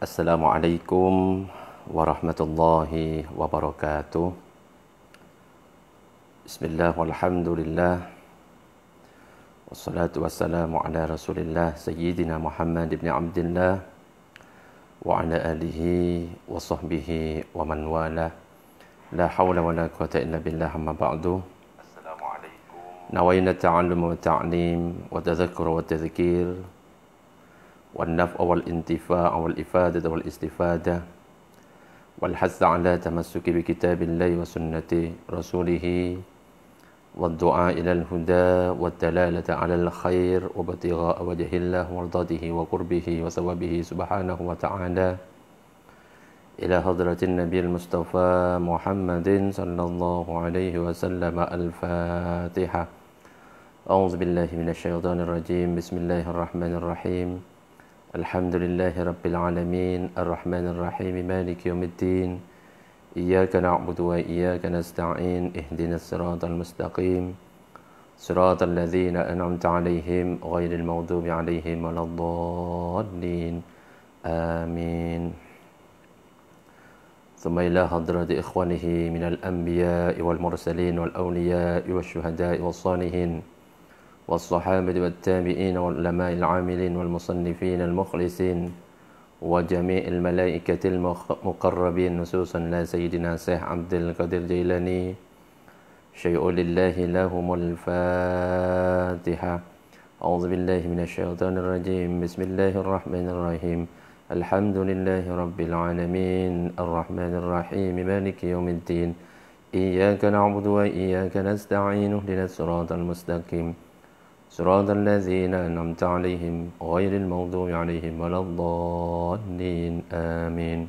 Assalamualaikum warahmatullahi wabarakatuh Bismillah walhamdulillah Wassalatu wassalamu ala rasulillah Sayyidina Muhammad ibn Abdullah Wa ala alihi wa sahbihi wa man wala La hawla wa la quwata illa billah amma ba'du Assalamualaikum Nawaina ta'allum wa ta'lim Wa tadhakur wa tadhikir والنفع والانتفاع والإفادة والاستفادة والحث على تمسك بكتاب الله وسنة رسوله والدعاء إلى الهدى والدلالة على الخير وابتغاء وجه الله ورضاته وقربه وثوابه سبحانه وتعالى إلى حضرة النبي المصطفى محمد صلى الله عليه وسلم الفاتحة أعوذ بالله من الشيطان الرجيم بسم الله الرحمن الرحيم الحمد لله رب العالمين الرحمن الرحيم مالك يوم الدين إياك نعبد وإياك نستعين اهدنا الصراط المستقيم صراط الذين أنعمت عليهم غير المغضوب عليهم ولا الضالين آمين ثم إلى حضرة إخوانه من الأنبياء والمرسلين والأولياء والشهداء والصالحين والصحابة والتابعين والعلماء العاملين والمصنفين المخلصين وجميع الملائكة المقربين نصوصا لا سيدنا سيح عبد القادر جيلاني شيء لله لهم الفاتحة أعوذ بالله من الشيطان الرجيم بسم الله الرحمن الرحيم الحمد لله رب العالمين الرحمن الرحيم مالك يوم الدين إياك نعبد وإياك نستعين اهدنا الصراط المستقيم صراط الذين أنعمت عليهم غير المغضوب عليهم ولا الضالين آمين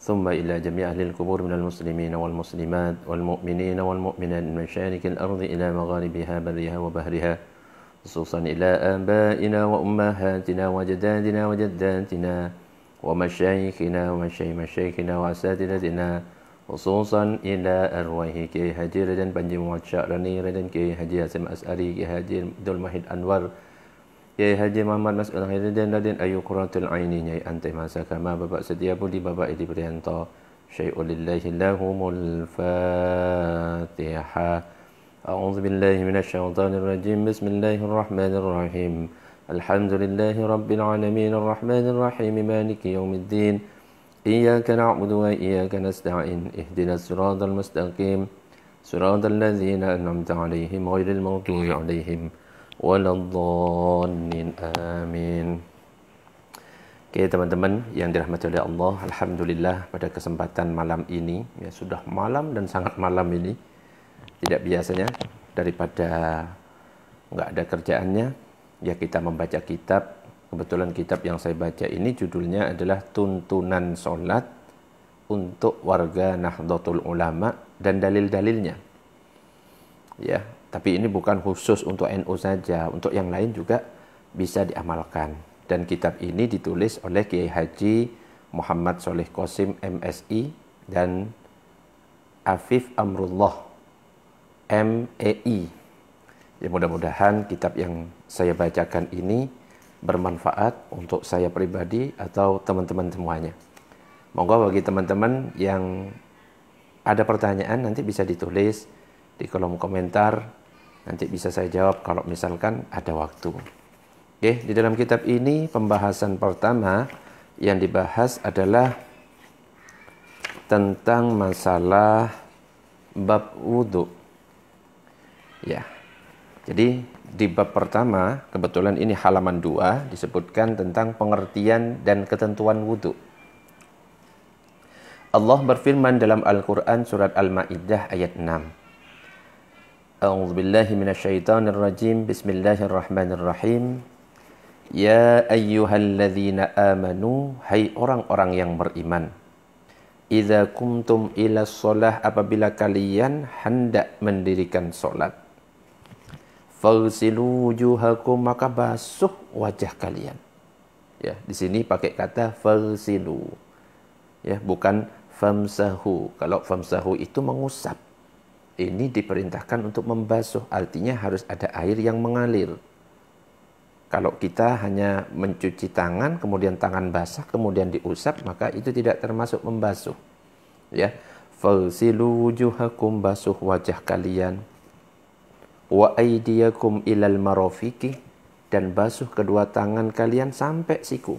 ثم إلى جميع أهل القبور من المسلمين والمسلمات والمؤمنين والمؤمنات من مشارق الأرض إلى مغاربها برها وبهرها خصوصا إلى آبائنا وأمهاتنا وجدادنا وجداتنا ومشايخنا ومشايخنا وأساتذتنا خصوصا إلى ارواح كي هجير دن بنجي مواد راني ردن كي هجير اسم أسألي كي هجير دول محيد انور كي هجير محمد مسؤول هجير ردن أي قرات العين ني أنت ماسا ما بابا ابو دي بابا إدي برينتا شيء لله لهم الفاتحة أعوذ بالله من الشيطان الرجيم بسم الله الرحمن الرحيم الحمد لله رب العالمين الرحمن الرحيم مالك يوم الدين إياك نعبد وإياك نستعين اهدنا الصراط المستقيم صراط الذين أنعمت عليهم غير المغضوب عليهم ولا الضالين آمين Oke okay, teman-teman yang dirahmati oleh Allah, Alhamdulillah pada kesempatan malam ini, ya sudah malam dan sangat malam ini, tidak biasanya daripada nggak ada kerjaannya, ya kita membaca kitab Kebetulan kitab yang saya baca ini judulnya adalah Tuntunan Salat untuk warga Nahdlatul Ulama dan dalil-dalilnya. Ya, tapi ini bukan khusus untuk NU saja, untuk yang lain juga bisa diamalkan. Dan kitab ini ditulis oleh Kiai Haji Muhammad Soleh Qasim MSI dan Afif Amrullah MEI. Ya mudah-mudahan kitab yang saya bacakan ini bermanfaat untuk saya pribadi atau teman-teman semuanya. Monggo bagi teman-teman yang ada pertanyaan nanti bisa ditulis di kolom komentar nanti bisa saya jawab kalau misalkan ada waktu. Oke, di dalam kitab ini pembahasan pertama yang dibahas adalah tentang masalah bab wudhu. Ya, jadi di bab pertama, kebetulan ini halaman 2, disebutkan tentang pengertian dan ketentuan wudhu. Allah berfirman dalam Al-Quran surat Al-Ma'idah ayat 6. A'udzu billahi minasyaitonir rajim. Bismillahirrahmanirrahim. Ya ayyuhalladzina amanu, hai orang-orang yang beriman. Idza kumtum ila shalah apabila kalian hendak mendirikan salat Faghsilu wujuhakum maka basuh wajah kalian. Ya, di sini pakai kata faghsilu. Ya, bukan famsahu. Kalau famsahu itu mengusap. Ini diperintahkan untuk membasuh, artinya harus ada air yang mengalir. Kalau kita hanya mencuci tangan, kemudian tangan basah, kemudian diusap, maka itu tidak termasuk membasuh. Ya, falsilu wujuhakum basuh wajah kalian wa aydiyakum ilal marofiki dan basuh kedua tangan kalian sampai siku.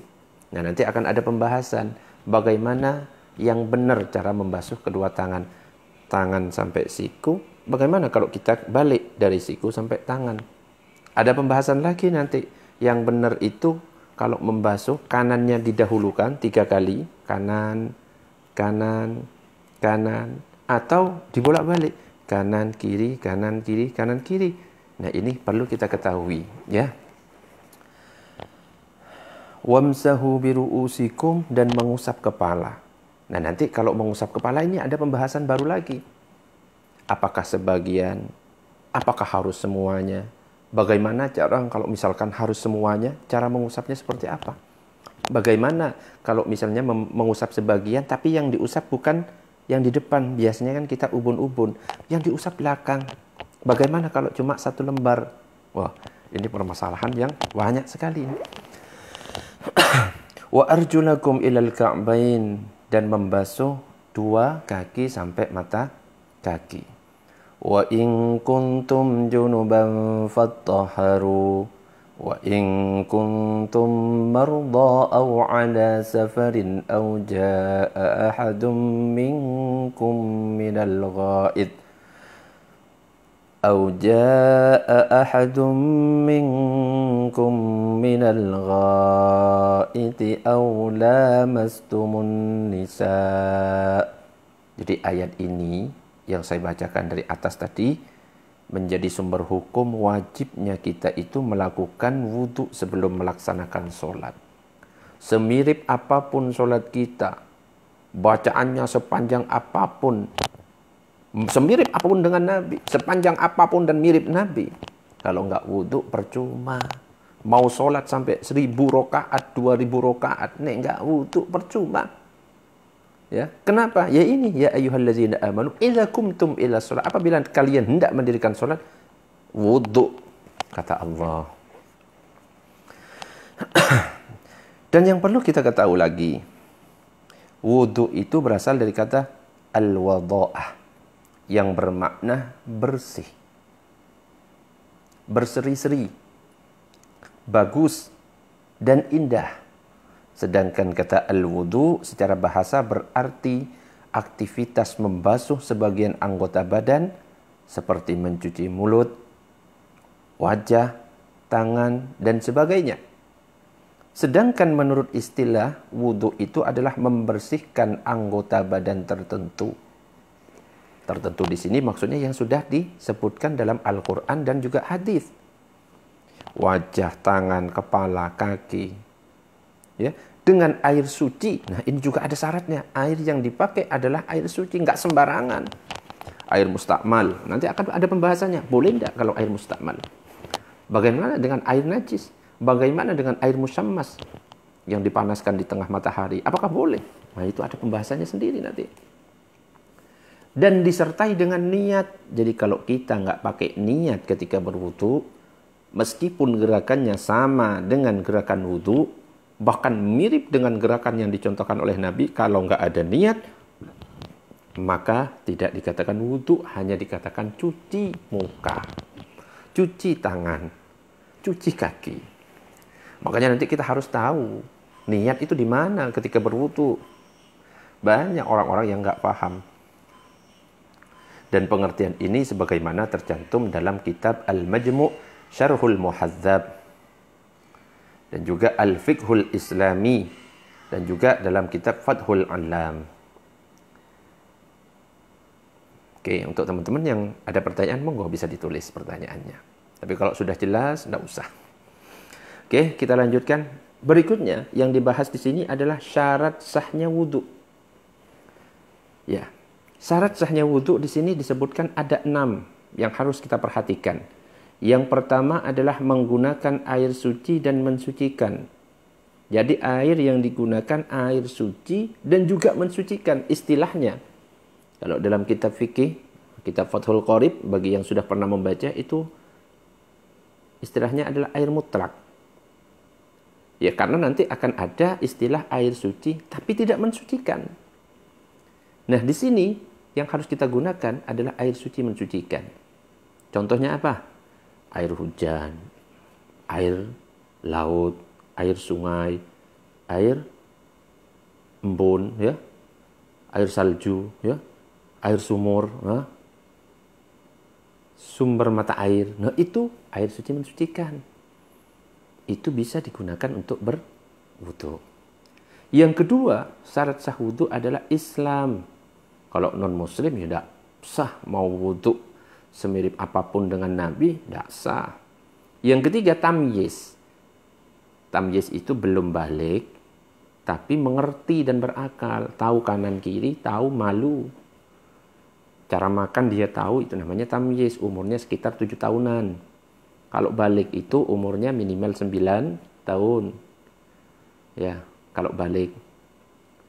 Nah, nanti akan ada pembahasan bagaimana yang benar cara membasuh kedua tangan. Tangan sampai siku, bagaimana kalau kita balik dari siku sampai tangan? Ada pembahasan lagi nanti. Yang benar itu kalau membasuh kanannya didahulukan tiga kali, kanan, kanan, kanan, atau dibolak-balik kanan kiri kanan kiri kanan kiri. Nah, ini perlu kita ketahui ya. Wamsahu biru'usikum dan mengusap kepala. Nah, nanti kalau mengusap kepala ini ada pembahasan baru lagi. Apakah sebagian? Apakah harus semuanya? Bagaimana cara kalau misalkan harus semuanya, cara mengusapnya seperti apa? Bagaimana kalau misalnya mengusap sebagian tapi yang diusap bukan yang di depan biasanya kan kita ubun-ubun yang diusap belakang bagaimana kalau cuma satu lembar wah ini permasalahan yang banyak sekali wa arjulakum ilal ka'bain dan membasuh dua kaki sampai mata kaki wa in kuntum junuban fattaharu وإن كنتم مرضى أو على سفر أو جاء أحد منكم من الغائط أو جاء أحد منكم من الغائط أو لامستم النساء Jadi ayat ini yang saya bacakan dari atas tadi menjadi sumber hukum wajibnya kita itu melakukan wudhu sebelum melaksanakan sholat. Semirip apapun sholat kita, bacaannya sepanjang apapun, semirip apapun dengan Nabi, sepanjang apapun dan mirip Nabi. Kalau nggak wudhu percuma. Mau sholat sampai seribu rokaat, dua ribu rokaat, nih nggak wudhu percuma. Ya, kenapa? Ya ini ya ayyuhallazina amanu idza kumtum ila shalah. Apabila kalian hendak mendirikan salat, wudu kata Allah. Dan yang perlu kita ketahui lagi, wudu itu berasal dari kata al-wadha'ah yang bermakna bersih. Berseri-seri, bagus dan indah. Sedangkan kata al-wudu secara bahasa berarti aktivitas membasuh sebagian anggota badan seperti mencuci mulut, wajah, tangan, dan sebagainya. Sedangkan menurut istilah wudhu itu adalah membersihkan anggota badan tertentu. Tertentu di sini maksudnya yang sudah disebutkan dalam Al-Quran dan juga hadis. Wajah, tangan, kepala, kaki. Ya, dengan air suci. Nah, ini juga ada syaratnya. Air yang dipakai adalah air suci, nggak sembarangan. Air mustakmal. Nanti akan ada pembahasannya. Boleh nggak kalau air mustakmal? Bagaimana dengan air najis? Bagaimana dengan air musammas yang dipanaskan di tengah matahari? Apakah boleh? Nah, itu ada pembahasannya sendiri nanti. Dan disertai dengan niat. Jadi kalau kita nggak pakai niat ketika berwudu, meskipun gerakannya sama dengan gerakan wudhu, bahkan mirip dengan gerakan yang dicontohkan oleh Nabi, kalau nggak ada niat, maka tidak dikatakan wudhu, hanya dikatakan cuci muka, cuci tangan, cuci kaki. Makanya nanti kita harus tahu niat itu di mana ketika berwudhu. Banyak orang-orang yang nggak paham. Dan pengertian ini sebagaimana tercantum dalam kitab Al-Majmu' Syarhul Muhazzab dan juga Al-Fiqhul Islami dan juga dalam kitab Fathul Alam. Oke, untuk teman-teman yang ada pertanyaan monggo bisa ditulis pertanyaannya. Tapi kalau sudah jelas tidak usah. Oke, kita lanjutkan. Berikutnya yang dibahas di sini adalah syarat sahnya wudhu. Ya, syarat sahnya wudhu di sini disebutkan ada enam yang harus kita perhatikan. Yang pertama adalah menggunakan air suci dan mensucikan. Jadi air yang digunakan air suci dan juga mensucikan istilahnya. Kalau dalam kitab fikih, kitab Fathul Qorib bagi yang sudah pernah membaca itu istilahnya adalah air mutlak. Ya karena nanti akan ada istilah air suci tapi tidak mensucikan. Nah di sini yang harus kita gunakan adalah air suci mensucikan. Contohnya apa? air hujan, air laut, air sungai, air embun ya, air salju ya, air sumur, ya, sumber mata air. Nah, itu air suci mensucikan. Itu bisa digunakan untuk berwudhu. Yang kedua, syarat sah wudhu adalah Islam. Kalau non muslim ya tidak sah mau wudhu semirip apapun dengan Nabi, tidak sah. Yang ketiga, tamyiz. Tamyiz itu belum balik, tapi mengerti dan berakal. Tahu kanan kiri, tahu malu. Cara makan dia tahu, itu namanya tamyiz. Umurnya sekitar tujuh tahunan. Kalau balik itu umurnya minimal sembilan tahun. Ya, kalau balik.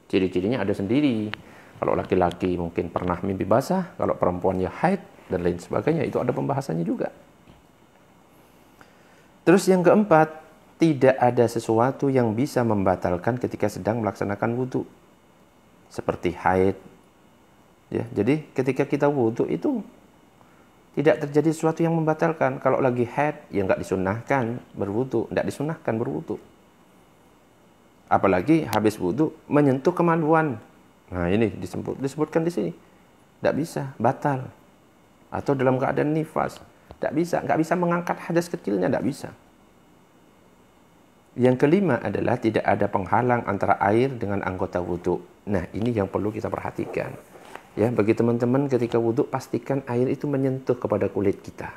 Ciri-cirinya ada sendiri. Kalau laki-laki mungkin pernah mimpi basah, kalau perempuan ya haid, dan lain sebagainya. Itu ada pembahasannya juga. Terus yang keempat, tidak ada sesuatu yang bisa membatalkan ketika sedang melaksanakan wudhu. Seperti haid. Ya, jadi ketika kita wudhu itu tidak terjadi sesuatu yang membatalkan. Kalau lagi haid, ya nggak disunahkan berwudhu. Nggak disunahkan berwudhu apalagi habis wudhu menyentuh kemaluan. Nah ini disebut, disebutkan di sini, tidak bisa, batal atau dalam keadaan nifas. Tidak bisa, nggak bisa mengangkat hadas kecilnya, tidak bisa. Yang kelima adalah tidak ada penghalang antara air dengan anggota wudhu. Nah, ini yang perlu kita perhatikan. Ya, bagi teman-teman ketika wudhu pastikan air itu menyentuh kepada kulit kita.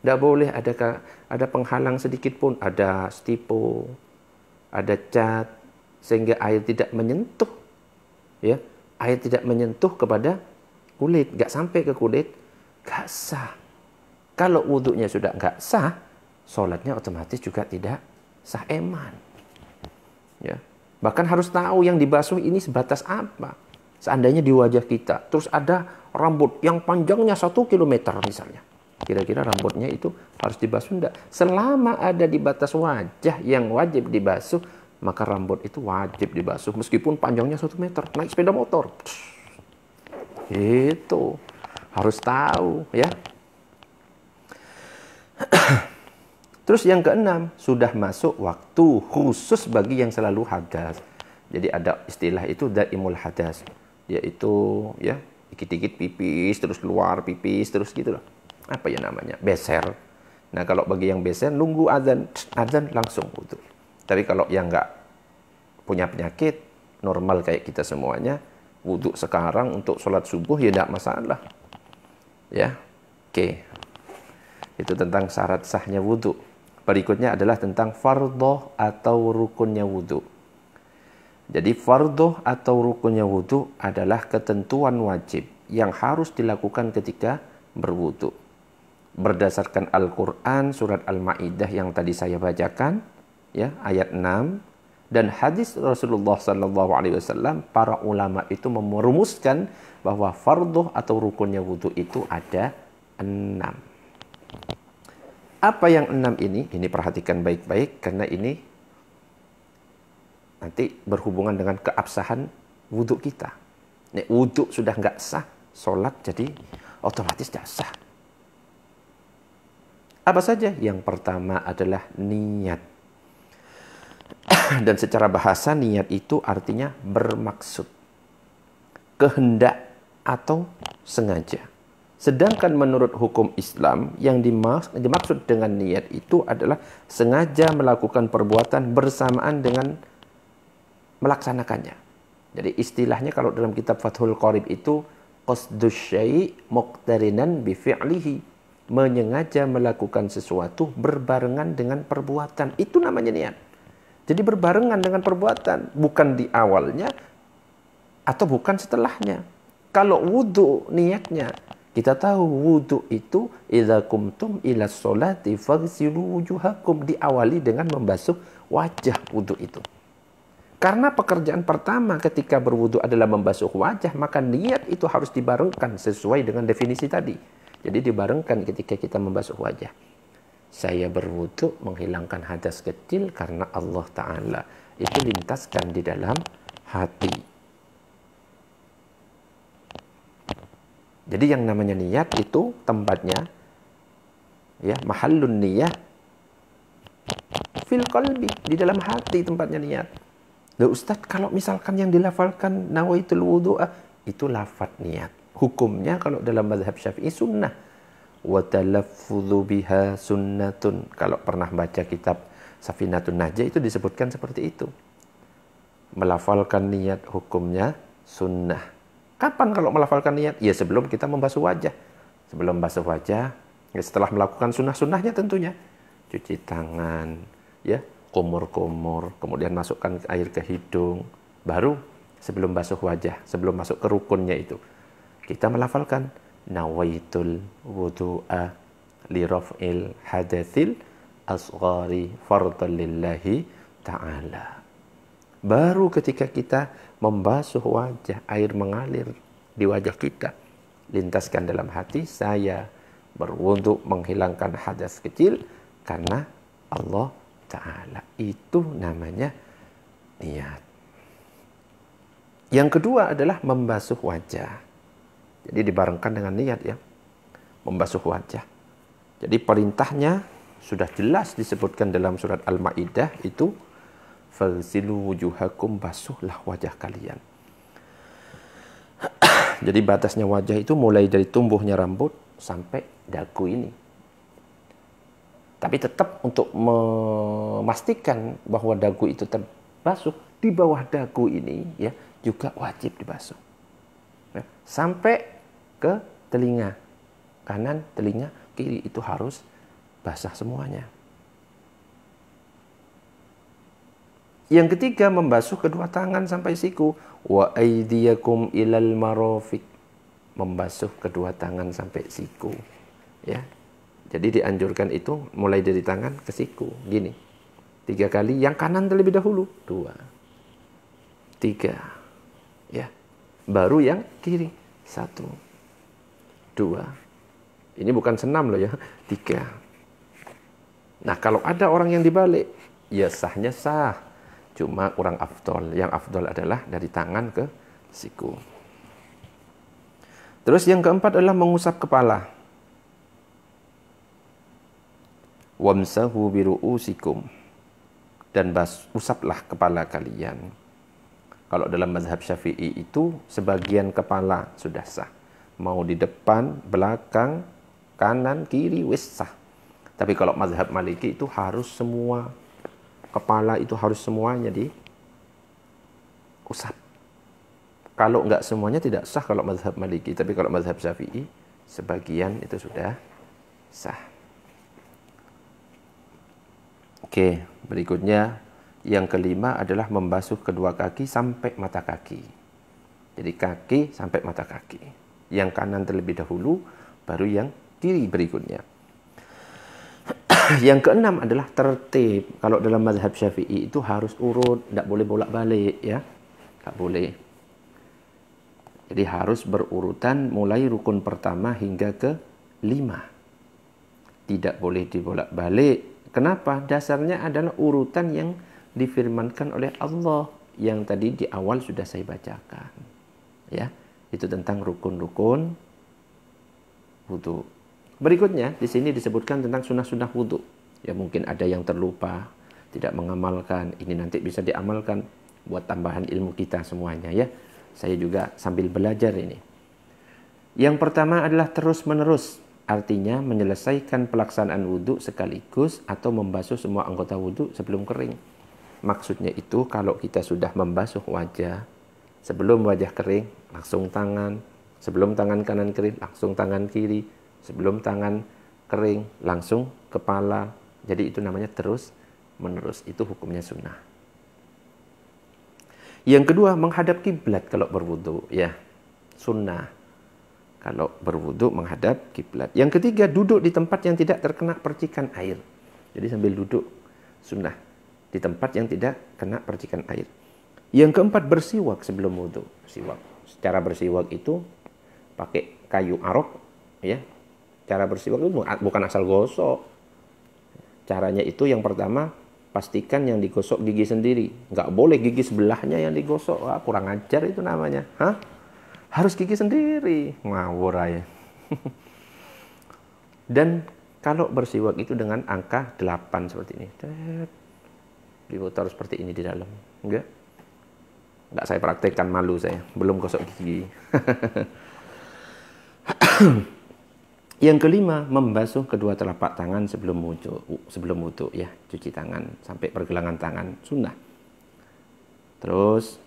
Tidak boleh ada ada penghalang sedikit pun, ada stipo, ada cat, sehingga air tidak menyentuh. Ya, air tidak menyentuh kepada kulit, nggak sampai ke kulit, gak sah. Kalau wudhunya sudah gak sah, sholatnya otomatis juga tidak sah eman. Ya. Bahkan harus tahu yang dibasuh ini sebatas apa. Seandainya di wajah kita, terus ada rambut yang panjangnya satu kilometer misalnya. Kira-kira rambutnya itu harus dibasuh enggak? Selama ada di batas wajah yang wajib dibasuh, maka rambut itu wajib dibasuh meskipun panjangnya satu meter. Naik sepeda motor. itu harus tahu ya. Terus yang keenam, sudah masuk waktu khusus bagi yang selalu hadas. Jadi ada istilah itu daimul hadas, yaitu ya dikit-dikit pipis terus keluar pipis terus gitu loh. Apa ya namanya? Beser. Nah, kalau bagi yang beser nunggu azan, azan langsung wudu. Gitu. Tapi kalau yang enggak punya penyakit normal kayak kita semuanya, wudhu sekarang untuk sholat subuh ya tidak masalah. Ya. Oke. Itu tentang syarat sahnya wudhu. Berikutnya adalah tentang fardoh atau rukunnya wudhu. Jadi fardoh atau rukunnya wudhu adalah ketentuan wajib yang harus dilakukan ketika berwudhu. Berdasarkan Al-Quran surat Al-Ma'idah yang tadi saya bacakan, ya ayat 6, dan hadis Rasulullah Sallallahu Alaihi Wasallam para ulama itu merumuskan bahwa fardhu atau rukunnya wudhu itu ada enam. Apa yang enam ini? Ini perhatikan baik-baik karena ini nanti berhubungan dengan keabsahan wudhu kita. Nek wudhu sudah nggak sah, sholat jadi otomatis tidak sah. Apa saja? Yang pertama adalah niat dan secara bahasa niat itu artinya bermaksud. Kehendak atau sengaja. Sedangkan menurut hukum Islam yang dimaksud, dengan niat itu adalah sengaja melakukan perbuatan bersamaan dengan melaksanakannya. Jadi istilahnya kalau dalam kitab Fathul Qorib itu qasdus syai' muqtarinan bi fi'lihi. Menyengaja melakukan sesuatu berbarengan dengan perbuatan. Itu namanya niat. Jadi berbarengan dengan perbuatan, bukan di awalnya atau bukan setelahnya. Kalau wudhu niatnya, kita tahu wudhu itu idza kumtum ila sholati faghsilu wujuhakum diawali dengan membasuh wajah wudhu itu. Karena pekerjaan pertama ketika berwudhu adalah membasuh wajah, maka niat itu harus dibarengkan sesuai dengan definisi tadi. Jadi dibarengkan ketika kita membasuh wajah saya berwudu menghilangkan hadas kecil karena Allah Ta'ala itu lintaskan di dalam hati jadi yang namanya niat itu tempatnya ya mahallun niyah fil qalbi di dalam hati tempatnya niat Loh Ustadz, kalau misalkan yang dilafalkan nawaitul wudu'a, itu lafat niat. Hukumnya kalau dalam madhab syafi'i sunnah biha sunnatun kalau pernah baca kitab Safinatun Najah itu disebutkan seperti itu melafalkan niat hukumnya sunnah kapan kalau melafalkan niat ya sebelum kita membasuh wajah sebelum basuh wajah ya setelah melakukan sunnah sunnahnya tentunya cuci tangan ya kumur-kumur kemudian masukkan air ke hidung baru sebelum basuh wajah sebelum masuk ke rukunnya itu kita melafalkan nawaitul wudu'a li raf'il hadathil asghari fardhal lillahi ta'ala. Baru ketika kita membasuh wajah, air mengalir di wajah kita, lintaskan dalam hati, saya berwudhu menghilangkan hadas kecil karena Allah Ta'ala. Itu namanya niat. Yang kedua adalah membasuh wajah. Jadi dibarengkan dengan niat ya. Membasuh wajah. Jadi perintahnya sudah jelas disebutkan dalam surat Al-Maidah itu fagsilu wujuhakum basuhlah wajah kalian. Jadi batasnya wajah itu mulai dari tumbuhnya rambut sampai dagu ini. Tapi tetap untuk memastikan bahwa dagu itu terbasuh di bawah dagu ini ya juga wajib dibasuh. Ya, sampai ke telinga kanan telinga kiri itu harus basah semuanya yang ketiga membasuh kedua tangan sampai siku wa aydiyakum ilal marofik membasuh kedua tangan sampai siku ya jadi dianjurkan itu mulai dari tangan ke siku gini tiga kali yang kanan terlebih dahulu dua tiga ya baru yang kiri satu dua. Ini bukan senam loh ya, tiga. Nah kalau ada orang yang dibalik, ya sahnya sah. Cuma kurang afdol. Yang afdol adalah dari tangan ke siku. Terus yang keempat adalah mengusap kepala. Wamsahu biru'usikum. Dan bas, usaplah kepala kalian. Kalau dalam mazhab syafi'i itu, sebagian kepala sudah sah mau di depan, belakang, kanan, kiri, wis Tapi kalau mazhab Maliki itu harus semua kepala itu harus semuanya di usap. Kalau enggak semuanya tidak sah kalau mazhab Maliki, tapi kalau mazhab Syafi'i sebagian itu sudah sah. Oke, berikutnya yang kelima adalah membasuh kedua kaki sampai mata kaki. Jadi kaki sampai mata kaki yang kanan terlebih dahulu, baru yang kiri berikutnya. yang keenam adalah tertib. Kalau dalam mazhab Syafi'i itu harus urut, tidak boleh bolak-balik ya. Tidak boleh. Jadi harus berurutan mulai rukun pertama hingga ke lima. Tidak boleh dibolak-balik. Kenapa? Dasarnya adalah urutan yang difirmankan oleh Allah yang tadi di awal sudah saya bacakan. Ya itu tentang rukun-rukun wudhu. Berikutnya di sini disebutkan tentang sunnah-sunnah wudhu. Ya mungkin ada yang terlupa, tidak mengamalkan. Ini nanti bisa diamalkan buat tambahan ilmu kita semuanya ya. Saya juga sambil belajar ini. Yang pertama adalah terus-menerus. Artinya menyelesaikan pelaksanaan wudhu sekaligus atau membasuh semua anggota wudhu sebelum kering. Maksudnya itu kalau kita sudah membasuh wajah sebelum wajah kering langsung tangan, sebelum tangan kanan kering, langsung tangan kiri, sebelum tangan kering, langsung kepala. Jadi itu namanya terus menerus, itu hukumnya sunnah. Yang kedua, menghadap kiblat kalau berwudhu ya. Sunnah. Kalau berwudhu menghadap kiblat. Yang ketiga, duduk di tempat yang tidak terkena percikan air. Jadi sambil duduk sunnah di tempat yang tidak kena percikan air. Yang keempat, bersiwak sebelum wudhu Siwak secara bersiwak itu pakai kayu arok ya cara bersiwak itu bukan asal gosok caranya itu yang pertama pastikan yang digosok gigi sendiri nggak boleh gigi sebelahnya yang digosok Wah, kurang ajar itu namanya hah harus gigi sendiri ngawur aja dan kalau bersiwak itu dengan angka 8 seperti ini diputar seperti ini di dalam enggak Nggak saya praktekkan malu saya, belum gosok gigi. Yang kelima, membasuh kedua telapak tangan sebelum wudhu, sebelum wudhu ya, cuci tangan sampai pergelangan tangan sunnah. Terus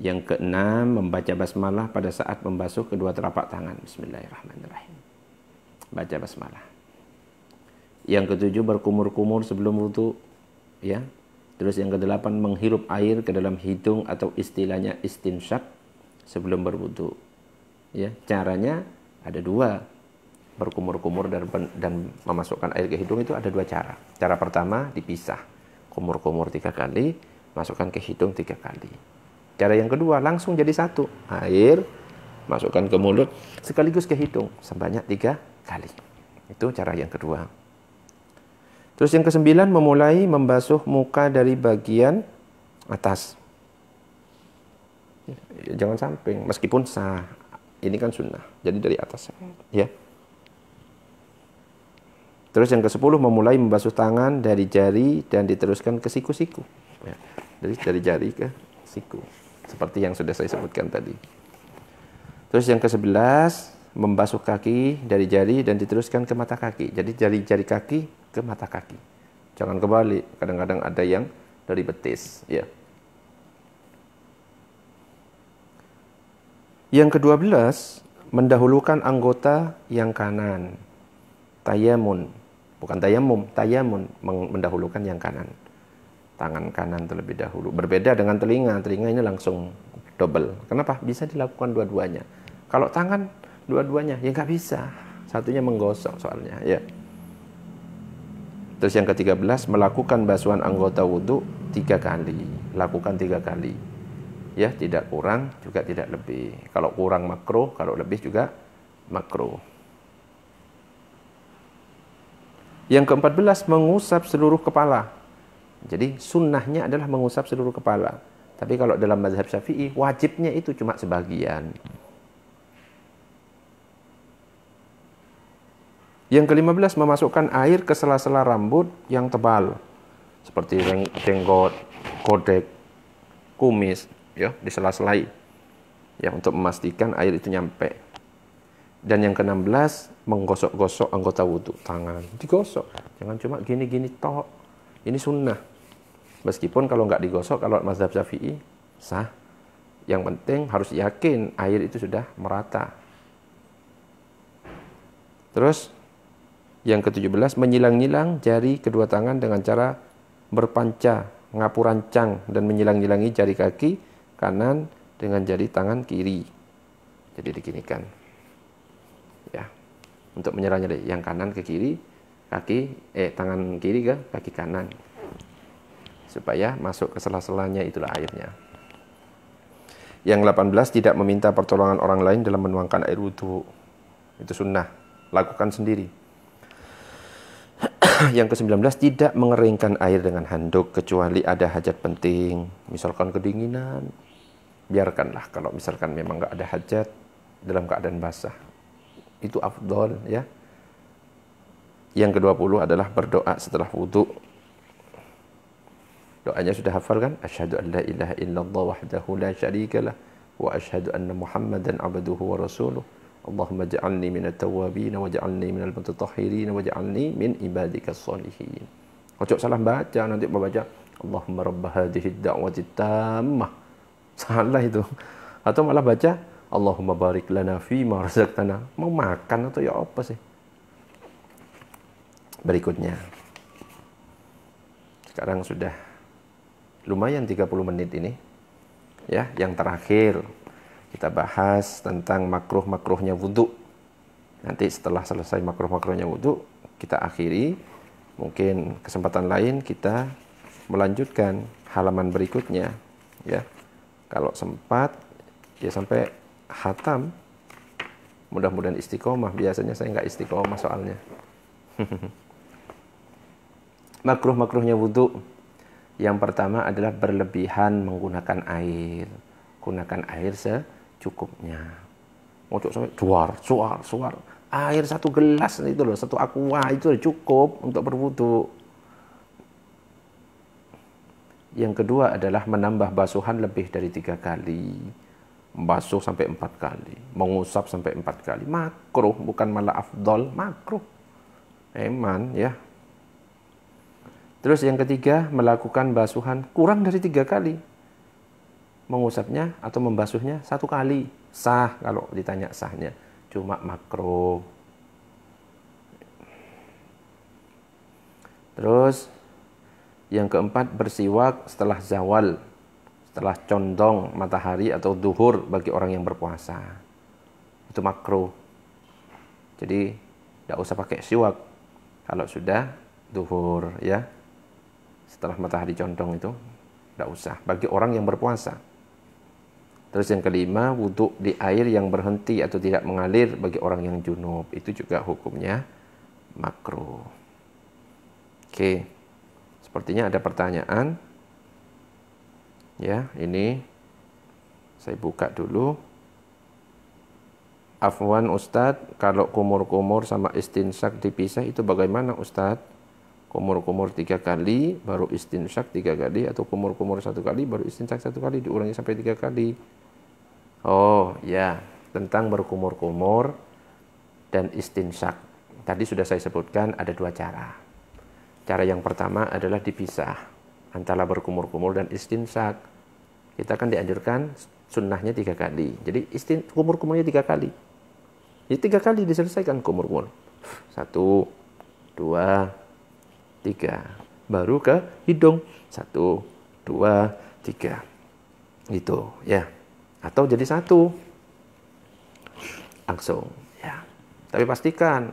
yang keenam, membaca basmalah pada saat membasuh kedua telapak tangan. Bismillahirrahmanirrahim. Baca basmalah. Yang ketujuh, berkumur-kumur sebelum wudhu ya. Terus yang kedelapan menghirup air ke dalam hidung atau istilahnya istinsyak sebelum berwudu. Ya, caranya ada dua. Berkumur-kumur dan, dan memasukkan air ke hidung itu ada dua cara. Cara pertama dipisah. Kumur-kumur tiga kali, masukkan ke hidung tiga kali. Cara yang kedua langsung jadi satu. Air masukkan ke mulut sekaligus ke hidung sebanyak tiga kali. Itu cara yang kedua. Terus yang kesembilan memulai membasuh muka dari bagian atas. Ya, jangan samping, meskipun sah. Ini kan sunnah, jadi dari atas. Ya. Terus yang ke sepuluh memulai membasuh tangan dari jari dan diteruskan ke siku-siku. Ya. Dari dari jari ke siku. Seperti yang sudah saya sebutkan tadi. Terus yang ke sebelas membasuh kaki dari jari dan diteruskan ke mata kaki. Jadi jari-jari kaki ke mata kaki. Jangan kebalik, kadang-kadang ada yang dari betis, ya. Yang kedua belas, mendahulukan anggota yang kanan. Tayamun, bukan tayamum, tayamun mendahulukan yang kanan. Tangan kanan terlebih dahulu. Berbeda dengan telinga, telinga ini langsung double. Kenapa? Bisa dilakukan dua-duanya. Kalau tangan dua-duanya, ya nggak bisa. Satunya menggosok soalnya, ya. Terus yang ke-13 melakukan basuhan anggota wudhu tiga kali. Lakukan tiga kali. Ya, tidak kurang juga tidak lebih. Kalau kurang makro, kalau lebih juga makro. Yang ke-14 mengusap seluruh kepala. Jadi sunnahnya adalah mengusap seluruh kepala. Tapi kalau dalam mazhab Syafi'i wajibnya itu cuma sebagian. Yang ke-15 memasukkan air ke sela-sela rambut yang tebal seperti jenggot, kodek, kumis ya di sela-sela sela ya untuk memastikan air itu nyampe. Dan yang ke-16 menggosok-gosok anggota wudhu tangan digosok jangan cuma gini-gini tok ini sunnah meskipun kalau nggak digosok kalau mazhab syafi'i sah yang penting harus yakin air itu sudah merata terus yang ke-17 menyilang-nyilang jari kedua tangan dengan cara berpanca, ngapu rancang dan menyilang-nyilangi jari kaki kanan dengan jari tangan kiri. Jadi dikinikan Ya. Untuk menyerang dari yang kanan ke kiri, kaki eh tangan kiri ke kaki kanan. Supaya masuk ke sela-selanya itulah airnya. Yang 18 tidak meminta pertolongan orang lain dalam menuangkan air wudhu. Itu sunnah. Lakukan sendiri yang ke-19 tidak mengeringkan air dengan handuk kecuali ada hajat penting, misalkan kedinginan. Biarkanlah kalau misalkan memang nggak ada hajat dalam keadaan basah. Itu afdol ya. Yang ke-20 adalah berdoa setelah wudhu. Doanya sudah hafal kan? Asyhadu an la ilaha illallah wahdahu la syarikalah wa asyhadu anna Muhammadan abduhu wa rasuluh. Allahumma ja'alni minat tawabin min al mutatahhirin ja'alni min ibadikas solihin. Ojo salah baca nanti mau baca Allahumma rabb hadhihi da'wati tammah. Salah itu. Atau malah baca Allahumma barik lana fi ma razaqtana. Mau makan atau ya apa sih? Berikutnya. Sekarang sudah lumayan 30 menit ini. Ya, yang terakhir kita bahas tentang makruh-makruhnya wudhu. Nanti setelah selesai makruh-makruhnya wudhu, kita akhiri. Mungkin kesempatan lain kita melanjutkan halaman berikutnya. Ya, kalau sempat ya sampai hatam. Mudah-mudahan istiqomah. Biasanya saya nggak istiqomah soalnya. Makruh-makruhnya wudhu. Yang pertama adalah berlebihan menggunakan air. Gunakan air se secukupnya. Ngocok sampai suar, suar, suar. Air satu gelas itu loh, satu aqua itu cukup untuk berwudu. Yang kedua adalah menambah basuhan lebih dari tiga kali. Basuh sampai empat kali, mengusap sampai empat kali. Makruh, bukan malah afdol, makruh. Eman ya. Terus yang ketiga, melakukan basuhan kurang dari tiga kali mengusapnya atau membasuhnya satu kali sah kalau ditanya sahnya cuma makro terus yang keempat bersiwak setelah zawal setelah condong matahari atau duhur bagi orang yang berpuasa itu makro jadi tidak usah pakai siwak kalau sudah duhur ya setelah matahari condong itu tidak usah bagi orang yang berpuasa Terus yang kelima, wudhu di air yang berhenti atau tidak mengalir bagi orang yang junub. Itu juga hukumnya makruh. Oke, sepertinya ada pertanyaan. Ya, ini saya buka dulu. Afwan Ustadz, kalau kumur-kumur sama istinsak dipisah itu bagaimana Ustadz? kumur-kumur tiga kali baru istinsyak tiga kali atau kumur-kumur satu kali baru istinsyak satu kali diulangi sampai tiga kali oh ya tentang berkumur-kumur dan istinsyak tadi sudah saya sebutkan ada dua cara cara yang pertama adalah dipisah antara berkumur-kumur dan istinsyak kita akan dianjurkan sunnahnya tiga kali jadi istin kumur-kumurnya tiga kali jadi tiga kali diselesaikan kumur-kumur satu dua tiga baru ke hidung satu dua tiga gitu ya atau jadi satu langsung ya tapi pastikan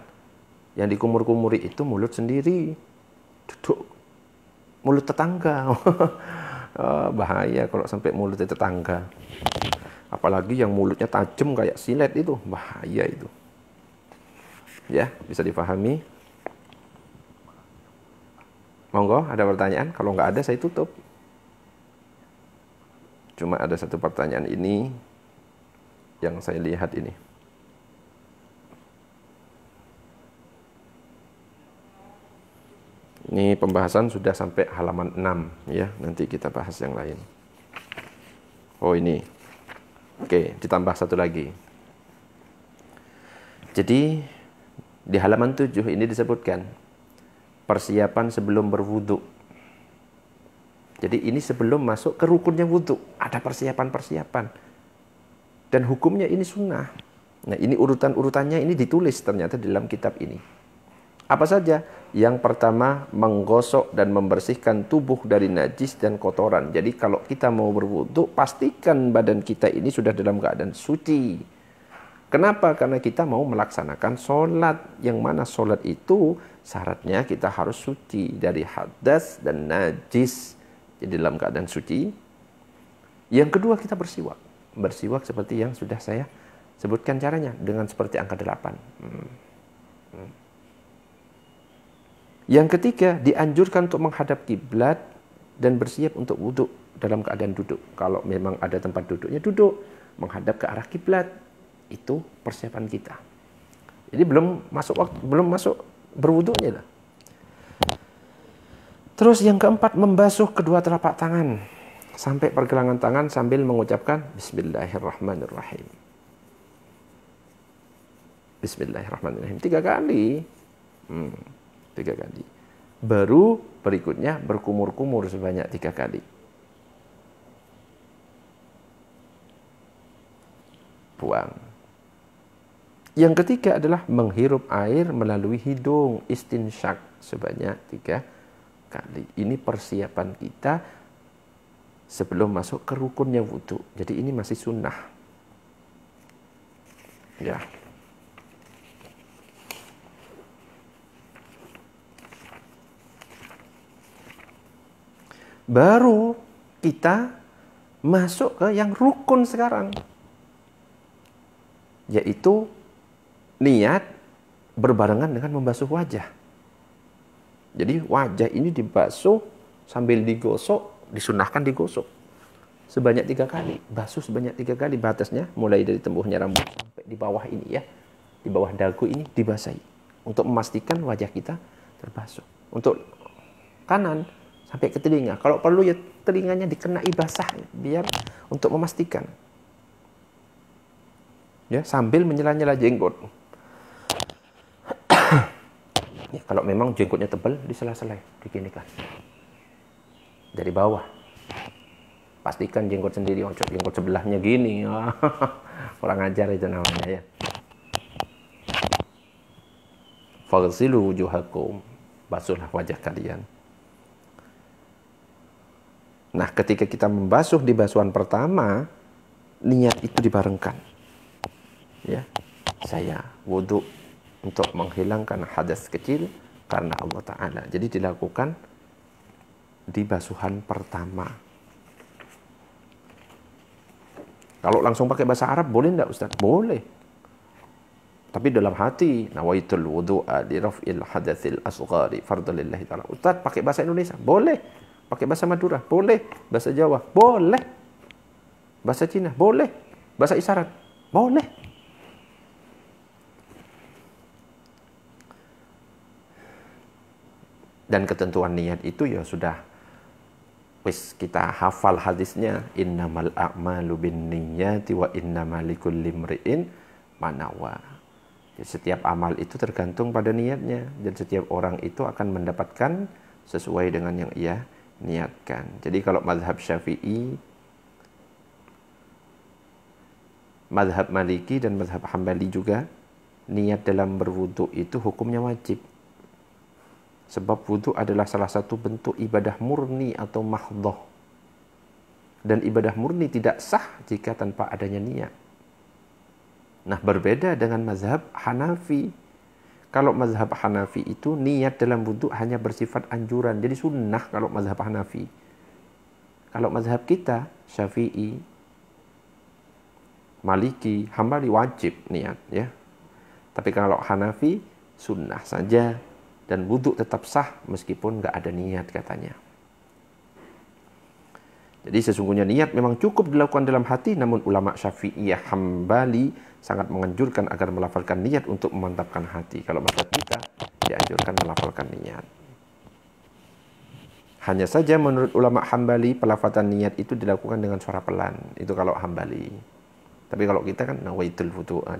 yang dikumur-kumuri itu mulut sendiri duduk mulut tetangga eh, bahaya kalau sampai mulut tetangga apalagi yang mulutnya tajam kayak silet itu bahaya itu ya bisa dipahami Monggo, ada pertanyaan? Kalau nggak ada, saya tutup. Cuma ada satu pertanyaan ini yang saya lihat ini. Ini pembahasan sudah sampai halaman 6 ya, nanti kita bahas yang lain. Oh ini. Oke, ditambah satu lagi. Jadi di halaman 7 ini disebutkan persiapan sebelum berwuduk. Jadi ini sebelum masuk ke rukunnya wudhu, ada persiapan-persiapan. Dan hukumnya ini sunnah. Nah ini urutan-urutannya ini ditulis ternyata dalam kitab ini. Apa saja? Yang pertama menggosok dan membersihkan tubuh dari najis dan kotoran. Jadi kalau kita mau berwudhu, pastikan badan kita ini sudah dalam keadaan suci Kenapa? Karena kita mau melaksanakan sholat. Yang mana sholat itu syaratnya kita harus suci dari hadas dan najis. Jadi dalam keadaan suci. Yang kedua kita bersiwak. Bersiwak seperti yang sudah saya sebutkan caranya. Dengan seperti angka delapan. Hmm. hmm. Yang ketiga dianjurkan untuk menghadap kiblat dan bersiap untuk wudhu dalam keadaan duduk. Kalau memang ada tempat duduknya duduk menghadap ke arah kiblat itu persiapan kita. Jadi belum masuk waktu, belum masuk berwudhunya. Terus yang keempat membasuh kedua telapak tangan sampai pergelangan tangan sambil mengucapkan Bismillahirrahmanirrahim. Bismillahirrahmanirrahim tiga kali, hmm, tiga kali. Baru berikutnya berkumur-kumur sebanyak tiga kali. Buang. Yang ketiga adalah menghirup air melalui hidung istinsyak sebanyak tiga kali. Ini persiapan kita sebelum masuk ke yang wudhu. Jadi ini masih sunnah. Ya. Baru kita masuk ke yang rukun sekarang, yaitu niat berbarengan dengan membasuh wajah. Jadi wajah ini dibasuh sambil digosok, disunahkan digosok sebanyak tiga kali, basuh sebanyak tiga kali batasnya mulai dari tembuhnya rambut sampai di bawah ini ya, di bawah dagu ini dibasahi untuk memastikan wajah kita terbasuh. Untuk kanan sampai ke telinga, kalau perlu ya telinganya dikenai basah biar untuk memastikan. Ya, sambil menyela-nyela jenggot. Ya, kalau memang jenggotnya tebal, disela-selai, diginikan. Dari bawah. Pastikan jenggot sendiri, oncok jenggot sebelahnya gini. Orang kurang ajar itu namanya ya. Fagsilu wujuhakum. Basuhlah wajah kalian. Nah, ketika kita membasuh di basuhan pertama, niat itu dibarengkan. Ya. Saya wudhu untuk menghilangkan hadas kecil karena Allah Ta'ala. Jadi dilakukan di basuhan pertama. Kalau langsung pakai bahasa Arab boleh enggak Ustaz? Boleh. Tapi dalam hati, nawaitul wudu'a liraf'il hadathil asghari fardhu ta'ala. Ustaz pakai bahasa Indonesia? Boleh. Pakai bahasa Madura? Boleh. Bahasa Jawa? Boleh. Bahasa Cina? Boleh. Bahasa isyarat? Boleh. Dan ketentuan niat itu ya sudah wis kita hafal hadisnya innamal a'malu binniyati wa innamal limri'in manawa. Jadi ya, setiap amal itu tergantung pada niatnya dan setiap orang itu akan mendapatkan sesuai dengan yang ia niatkan. Jadi kalau mazhab Syafi'i mazhab Maliki dan mazhab Hambali juga niat dalam berwudhu itu hukumnya wajib Sebab wudhu adalah salah satu bentuk ibadah murni atau mahdoh. Dan ibadah murni tidak sah jika tanpa adanya niat. Nah berbeda dengan mazhab Hanafi. Kalau mazhab Hanafi itu niat dalam wudhu hanya bersifat anjuran. Jadi sunnah kalau mazhab Hanafi. Kalau mazhab kita, Syafi'i, Maliki, Hambali wajib niat ya. Tapi kalau Hanafi sunnah saja dan wudhu tetap sah meskipun nggak ada niat katanya. Jadi sesungguhnya niat memang cukup dilakukan dalam hati, namun ulama syafi'iyah hambali sangat menganjurkan agar melafalkan niat untuk memantapkan hati. Kalau mazhab kita, dianjurkan melafalkan niat. Hanya saja menurut ulama hambali, pelafatan niat itu dilakukan dengan suara pelan. Itu kalau hambali. Tapi kalau kita kan nawaitul futu'a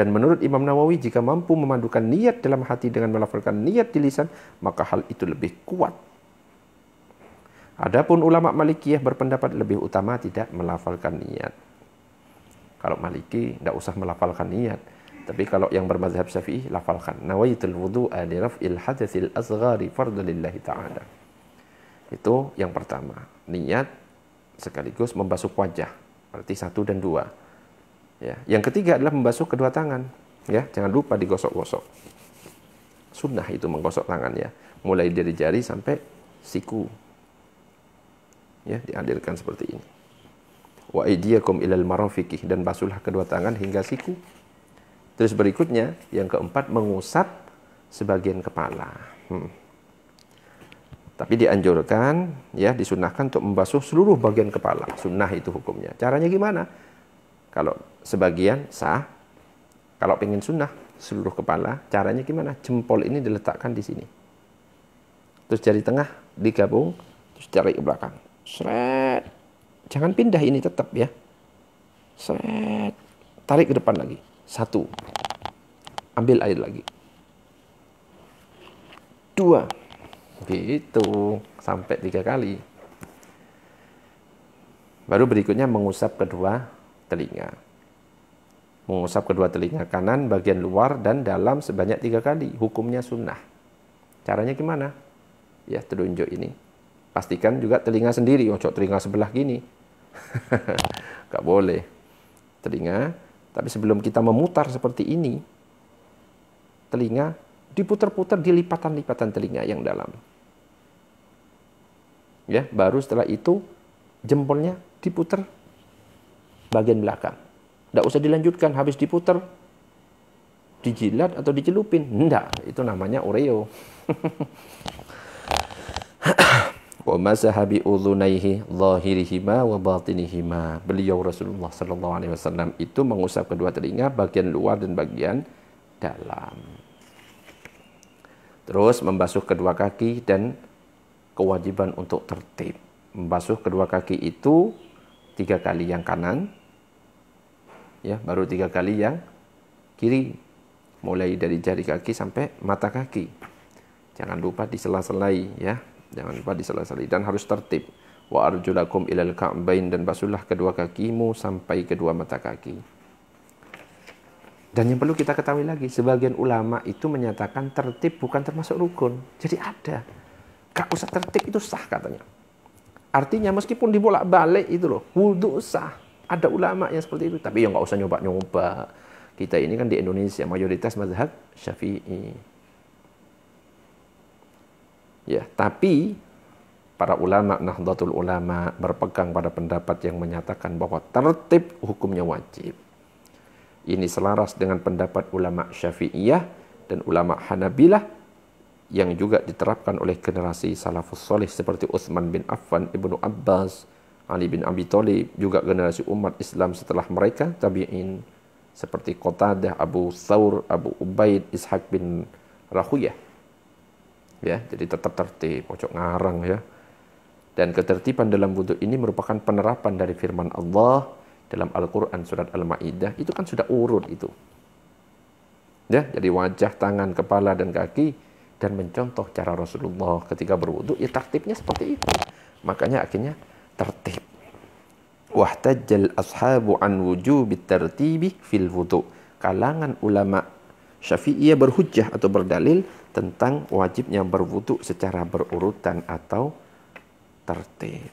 dan menurut Imam Nawawi, jika mampu memadukan niat dalam hati dengan melafalkan niat di lisan, maka hal itu lebih kuat. Adapun ulama Malikiyah berpendapat lebih utama tidak melafalkan niat. Kalau Maliki tidak usah melafalkan niat, tapi kalau yang bermazhab Syafi'i lafalkan. Nawaitul wudu'a li raf'il asghari fardhu ta'ala. Itu yang pertama, niat sekaligus membasuh wajah. Berarti satu dan dua. Ya. Yang ketiga adalah membasuh kedua tangan. Ya, jangan lupa digosok-gosok. Sunnah itu menggosok tangan ya, mulai dari jari sampai siku. Ya, dialirkan seperti ini. Wa aydiyakum ilal marafiqih dan basuhlah kedua tangan hingga siku. Terus berikutnya yang keempat mengusap sebagian kepala. Hmm. Tapi dianjurkan ya disunahkan untuk membasuh seluruh bagian kepala. Sunnah itu hukumnya. Caranya gimana? Kalau sebagian sah, kalau pengen sunnah seluruh kepala, caranya gimana? Jempol ini diletakkan di sini. Terus jari tengah digabung, terus jari ke belakang. Seret. Jangan pindah ini tetap ya. Seret. Tarik ke depan lagi. Satu. Ambil air lagi. Dua. Gitu. Sampai tiga kali. Baru berikutnya mengusap kedua telinga. Mengusap kedua telinga kanan bagian luar dan dalam sebanyak tiga kali. Hukumnya sunnah. Caranya gimana? Ya telunjuk ini. Pastikan juga telinga sendiri. Oh, cok telinga sebelah gini. Gak boleh. Telinga. Tapi sebelum kita memutar seperti ini, telinga diputar-putar di lipatan-lipatan telinga yang dalam. Ya, baru setelah itu jempolnya diputar bagian belakang. Tidak usah dilanjutkan, habis diputer, dijilat atau dicelupin. Tidak, itu namanya Oreo. wa udhunaihi zahirihima wa batinihima. Beliau Rasulullah sallallahu alaihi wasallam itu mengusap kedua telinga bagian luar dan bagian dalam. Terus membasuh kedua kaki dan kewajiban untuk tertib. Membasuh kedua kaki itu tiga kali yang kanan, ya baru tiga kali yang kiri mulai dari jari kaki sampai mata kaki jangan lupa disela-selai ya jangan lupa disela-selai dan harus tertib wa arjulakum ilal ka'bain dan basuhlah kedua kakimu sampai kedua mata kaki dan yang perlu kita ketahui lagi, sebagian ulama itu menyatakan tertib bukan termasuk rukun. Jadi ada. Gak usah tertib itu sah katanya. Artinya meskipun dibolak-balik itu loh, wudhu sah. Ada ulama yang seperti itu, tapi yang nggak usah nyoba-nyoba. Kita ini kan di Indonesia mayoritas mazhab Syafi'i. Ya, tapi para ulama Nahdlatul Ulama berpegang pada pendapat yang menyatakan bahwa tertib hukumnya wajib. Ini selaras dengan pendapat ulama Syafi'iyah dan ulama Hanabilah yang juga diterapkan oleh generasi salafus salih seperti Utsman bin Affan, Ibnu Abbas, Ali bin Abi Thalib juga generasi umat Islam setelah mereka tabi'in seperti Qatadah, Abu Saur, Abu Ubaid, Ishaq bin Rahuyah. Ya, jadi tetap tertib, cocok ngarang ya. Dan ketertiban dalam wudhu ini merupakan penerapan dari firman Allah dalam Al-Quran surat Al-Ma'idah. Itu kan sudah urut itu. Ya, jadi wajah, tangan, kepala, dan kaki. Dan mencontoh cara Rasulullah ketika berwudhu, ya tertibnya seperti itu. Makanya akhirnya tertib. Wahtajjal ashabu an wujub tertibi fil wudu. Kalangan ulama Syafi'iyah berhujjah atau berdalil tentang wajibnya berwudu secara berurutan atau tertib.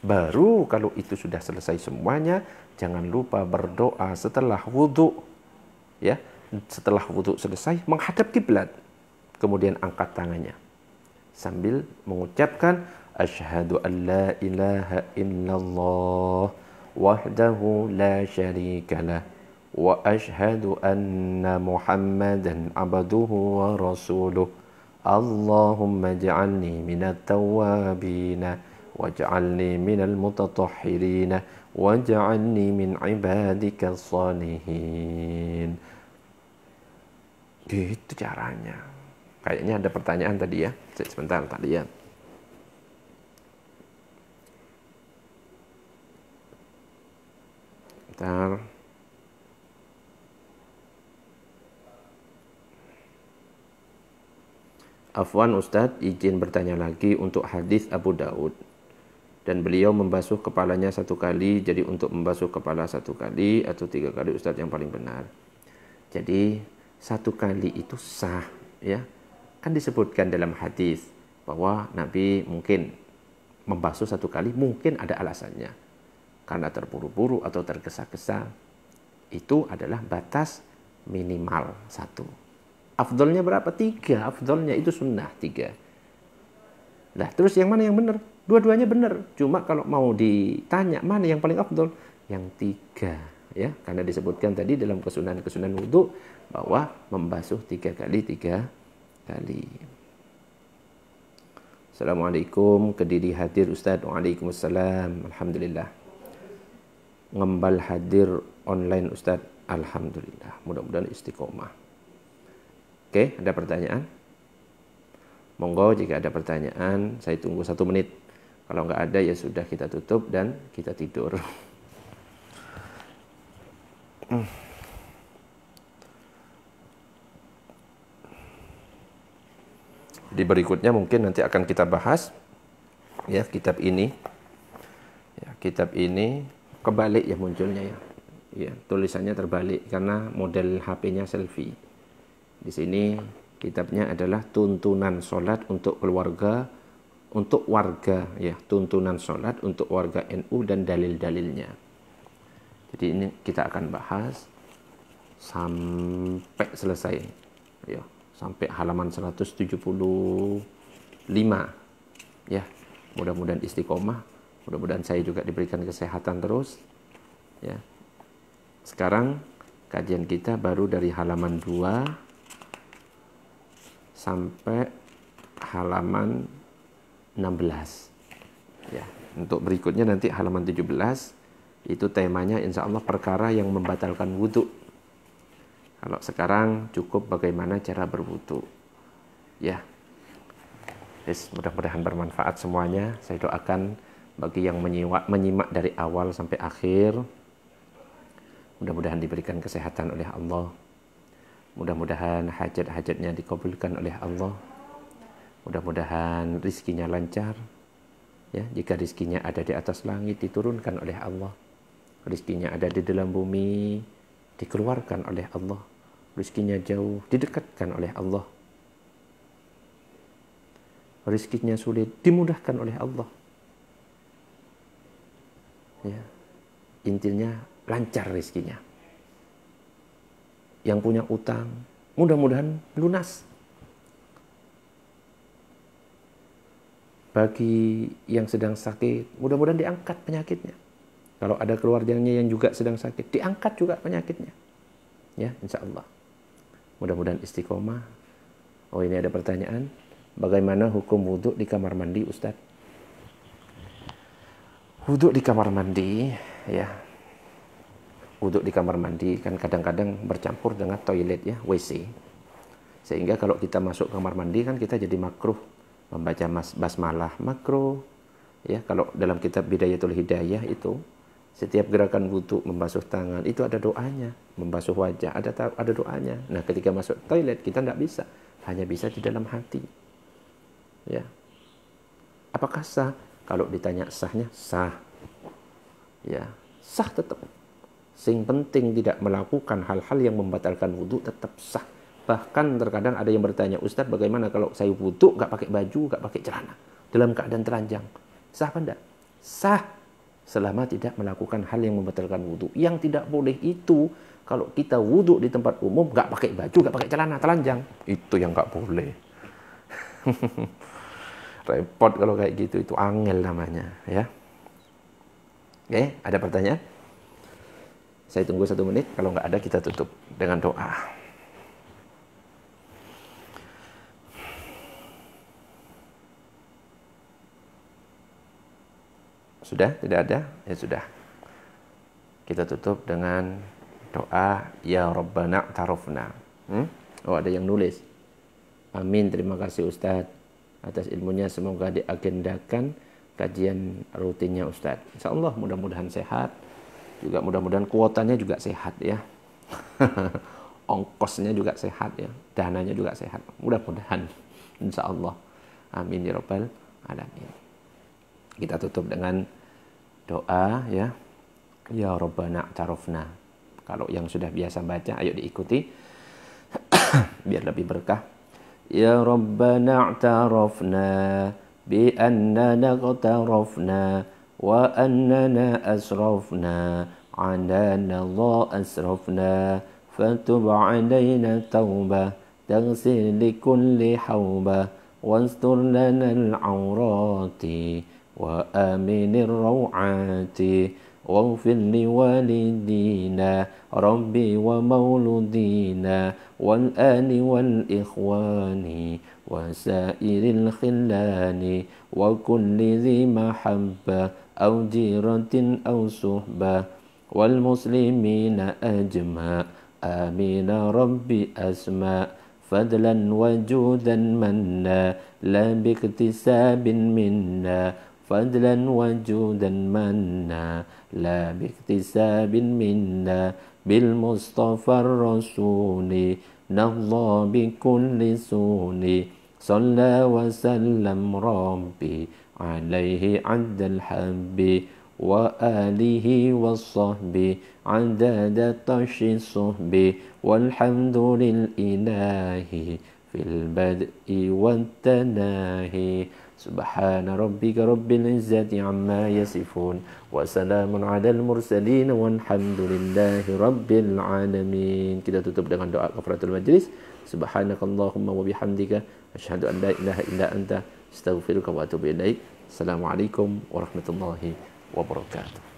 Baru kalau itu sudah selesai semuanya, jangan lupa berdoa setelah wudhu. Ya, setelah wudhu selesai, menghadap kiblat. Kemudian angkat tangannya. Sambil mengucapkan, أشهد أن لا إله إلا الله وحده لا شريك له وأشهد أن محمدا عبده ورسوله اللهم اجعلني من التوابين واجعلني من المتطهرين واجعلني من عبادك الصالحين gitu caranya kayaknya ada pertanyaan tadi ya sebentar tadi ya Bentar. Afwan Ustadz izin bertanya lagi untuk hadis Abu Daud dan beliau membasuh kepalanya satu kali jadi untuk membasuh kepala satu kali atau tiga kali Ustadz yang paling benar jadi satu kali itu sah ya kan disebutkan dalam hadis bahwa Nabi mungkin membasuh satu kali mungkin ada alasannya karena terburu-buru atau tergesa-gesa itu adalah batas minimal satu. Afdolnya berapa? Tiga. Afdolnya itu sunnah tiga. Nah terus yang mana yang benar? Dua-duanya benar. Cuma kalau mau ditanya mana yang paling afdol? Yang tiga. Ya, karena disebutkan tadi dalam kesunan-kesunan wudhu bahwa membasuh tiga kali tiga kali. Assalamualaikum, kediri hadir Ustaz. Waalaikumsalam. Alhamdulillah ngembal hadir online Ustadz. Alhamdulillah, mudah-mudahan istiqomah. Oke, ada pertanyaan? Monggo jika ada pertanyaan, saya tunggu satu menit. Kalau nggak ada ya sudah kita tutup dan kita tidur. Di berikutnya mungkin nanti akan kita bahas ya kitab ini. Ya, kitab ini kebalik ya munculnya ya. Ya, tulisannya terbalik karena model HP-nya selfie. Di sini kitabnya adalah tuntunan salat untuk keluarga untuk warga ya, tuntunan salat untuk warga NU dan dalil-dalilnya. Jadi ini kita akan bahas sampai selesai ya, sampai halaman 175 ya. Mudah-mudahan istiqomah Mudah-mudahan saya juga diberikan kesehatan terus. Ya. Sekarang kajian kita baru dari halaman 2 sampai halaman 16. Ya, untuk berikutnya nanti halaman 17 itu temanya insya Allah perkara yang membatalkan wudhu. Kalau sekarang cukup bagaimana cara berwudhu. Ya, Yes, mudah-mudahan bermanfaat semuanya. Saya doakan bagi yang menyimak, menyimak dari awal sampai akhir. Mudah-mudahan diberikan kesehatan oleh Allah. Mudah-mudahan hajat-hajatnya dikabulkan oleh Allah. Mudah-mudahan rizkinya lancar. Ya, jika rizkinya ada di atas langit diturunkan oleh Allah. Rizkinya ada di dalam bumi dikeluarkan oleh Allah. Rizkinya jauh didekatkan oleh Allah. Rizkinya sulit dimudahkan oleh Allah ya, intinya lancar rezekinya. Yang punya utang, mudah-mudahan lunas. Bagi yang sedang sakit, mudah-mudahan diangkat penyakitnya. Kalau ada keluarganya yang juga sedang sakit, diangkat juga penyakitnya. Ya, insya Allah. Mudah-mudahan istiqomah. Oh ini ada pertanyaan, bagaimana hukum wudhu di kamar mandi Ustadz? wuduk di kamar mandi ya wuduk di kamar mandi kan kadang-kadang bercampur dengan toilet ya WC sehingga kalau kita masuk kamar mandi kan kita jadi makruh membaca mas basmalah makruh ya kalau dalam kitab bidayatul hidayah itu setiap gerakan wudhu membasuh tangan itu ada doanya membasuh wajah ada ada doanya nah ketika masuk toilet kita tidak bisa hanya bisa di dalam hati ya apakah sah kalau ditanya sahnya, sah. Ya, sah tetap. Sing penting tidak melakukan hal-hal yang membatalkan wudhu tetap sah. Bahkan terkadang ada yang bertanya, Ustadz bagaimana kalau saya wudhu nggak pakai baju, nggak pakai celana, dalam keadaan telanjang. Sah apa enggak? Sah selama tidak melakukan hal yang membatalkan wudhu. Yang tidak boleh itu kalau kita wudhu di tempat umum nggak pakai baju, nggak pakai celana telanjang. Itu yang nggak boleh. repot kalau kayak gitu itu angel namanya ya oke ada pertanyaan saya tunggu satu menit kalau nggak ada kita tutup dengan doa sudah tidak ada ya sudah kita tutup dengan doa ya Rabbana tarofna. hmm? oh ada yang nulis amin terima kasih Ustadz atas ilmunya semoga diagendakan kajian rutinnya Ustadz. Insya Allah mudah-mudahan sehat, juga mudah-mudahan kuotanya juga sehat ya. Ongkosnya juga sehat ya, dananya juga sehat. Mudah-mudahan, insya Allah. Amin ya robbal alamin. Kita tutup dengan doa ya. Ya Robbana tarofna. Kalau yang sudah biasa baca, ayo diikuti biar lebih berkah. يا ربنا اعترفنا بأننا اغترفنا وأننا أسرفنا ان الله أسرفنا فتب علينا توبة تغسل لكل حوبة واستر لنا العورات وآمن الروعات واغفر لوالدينا ربي ومولودينا والآل والإخوان وسائر الخلان وكل ذي محبة أو جيرة أو صحبة والمسلمين أجمع آمين ربي أسمع فضلا وجودا منا لا باكتساب منا فضلا وجودا منا لا باكتساب منا بالمصطفى الرسول نهضى بكل سون صلى وسلم ربي عليه عد الحب وآله والصحب عدد طش الصحب والحمد للإله في البدء والتناهي سبحان ربك رب العزة عما يصفون وسلام على المرسلين والحمد لله رب العالمين kita tutup dengan doa kafaratul majlis subhanakallahumma wa bihamdika asyhadu an la ilaha illa anta astaghfiruka wa atubu ilaik assalamualaikum warahmatullahi wabarakatuh